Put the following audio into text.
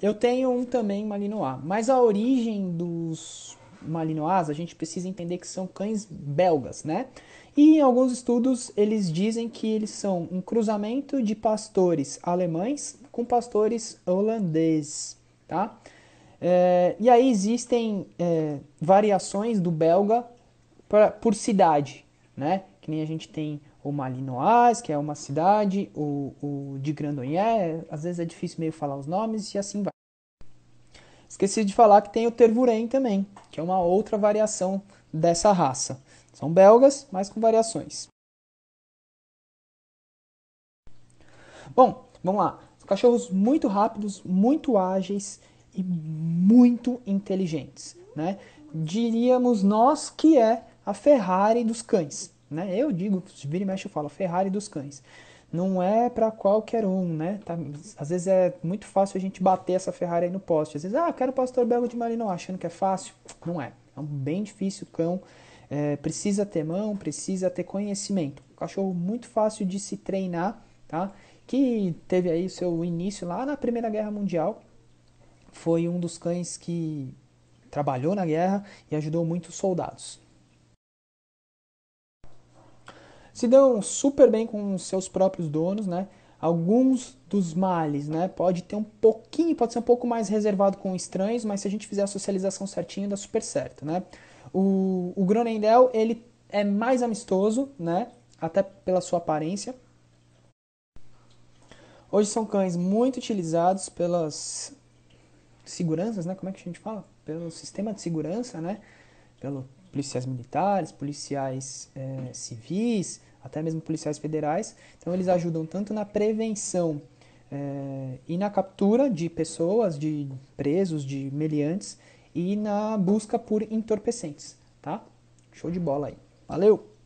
Eu tenho um também Malinois, mas a origem dos Malinois a gente precisa entender que são cães belgas, né? E em alguns estudos eles dizem que eles são um cruzamento de pastores alemães com pastores holandeses, tá? É, e aí existem é, variações do belga pra, por cidade, né? Que nem a gente tem o Malinois, que é uma cidade, o, o de Grandonhé, às vezes é difícil meio falar os nomes e assim vai. Esqueci de falar que tem o Tervuren também, que é uma outra variação dessa raça. São belgas, mas com variações. Bom, vamos lá. Cachorros muito rápidos, muito ágeis e muito inteligentes, né? Diríamos nós que é a Ferrari dos cães. Né? Eu digo, vira e mexe eu falo, Ferrari dos cães. Não é para qualquer um, né? Tá, às vezes é muito fácil a gente bater essa Ferrari aí no poste. Às vezes, ah, quero o Pastor Belga de Marino, achando que é fácil. Não é. É um bem difícil cão. É, precisa ter mão, precisa ter conhecimento. Um cachorro muito fácil de se treinar, tá? Que teve aí seu início lá na Primeira Guerra Mundial. Foi um dos cães que trabalhou na guerra e ajudou muitos soldados. se dão super bem com os seus próprios donos, né? Alguns dos males, né? Pode ter um pouquinho, pode ser um pouco mais reservado com estranhos, mas se a gente fizer a socialização certinho, dá super certo, né? O, o Gronendel, ele é mais amistoso, né? Até pela sua aparência. Hoje são cães muito utilizados pelas seguranças, né? Como é que a gente fala? Pelo sistema de segurança, né? Pelo policiais militares, policiais é, civis, até mesmo policiais federais. Então, eles ajudam tanto na prevenção é, e na captura de pessoas, de presos, de meliantes e na busca por entorpecentes, tá? Show de bola aí. Valeu!